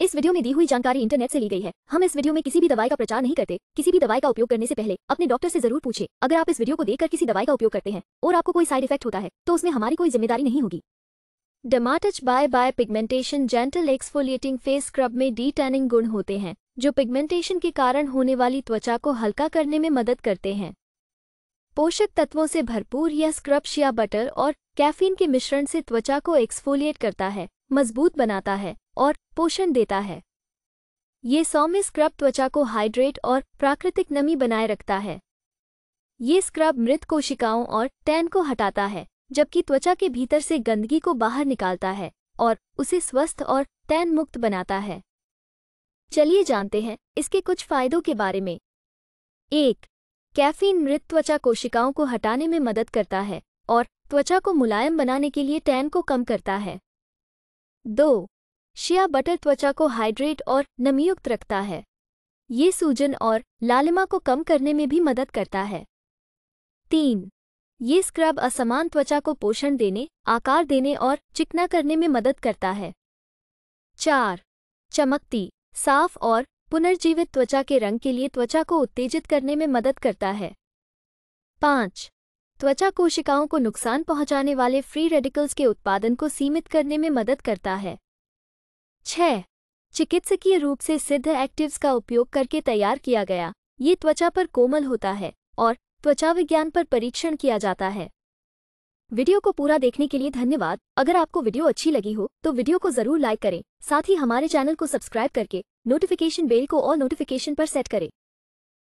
इस वीडियो में दी हुई जानकारी इंटरनेट से ली गई है हम इस वीडियो में किसी भी दवाई का प्रचार नहीं करते किसी भी दवाई का उपयोग करने से पहले अपने डॉक्टर से जरूर पूछे अगर आप इस वीडियो को देखकर किसी दवाई का उपयोग करते हैं और आपको कोई साइड इफेक्ट होता है तो उसमें हमारी कोई जिम्मेदारी नहीं होगी Dermatouch bye bye pigmentation gentle exfoliating face scrub में डी टैनिंग गुण होते हैं जो पिगमेंटेशन के कारण होने वाली त्वचा को हल्का करने में मदद करते हैं पोषक तत्वों से भरपूर यह स्क्रब या बटर और कैफीन के मिश्रण से त्वचा को एक्सफोलिएट करता है मजबूत बनाता है और पोषण देता है ये सौम्य स्क्रब त्वचा को हाइड्रेट और प्राकृतिक नमी बनाए रखता है ये स्क्रब मृत कोशिकाओं और टैन को हटाता है जबकि त्वचा के भीतर से गंदगी को बाहर निकालता है और उसे स्वस्थ और टैन मुक्त बनाता है चलिए जानते हैं इसके कुछ फायदों के बारे में एक कैफीन मृत त्वचा कोशिकाओं को हटाने में मदद करता है और त्वचा को मुलायम बनाने के लिए टैन को कम करता है दो शिया बटर त्वचा को हाइड्रेट और नमीयुक्त रखता है ये सूजन और लालिमा को कम करने में भी मदद करता है तीन ये स्क्रब असमान त्वचा को पोषण देने आकार देने और चिकना करने में मदद करता है चार चमकती साफ और पुनर्जीवित त्वचा के रंग के लिए त्वचा को उत्तेजित करने में मदद करता है पाँच त्वचा कोशिकाओं को नुकसान पहुंचाने वाले फ्री रेडिकल्स के उत्पादन को सीमित करने में मदद करता है छः चिकित्सकीय रूप से सिद्ध एक्टिव्स का उपयोग करके तैयार किया गया ये त्वचा पर कोमल होता है और त्वचा विज्ञान पर परीक्षण किया जाता है वीडियो को पूरा देखने के लिए धन्यवाद अगर आपको वीडियो अच्छी लगी हो तो वीडियो को जरूर लाइक करें साथ ही हमारे चैनल को सब्सक्राइब करके नोटिफिकेशन बेल को ऑल नोटिफिकेशन पर सेट करें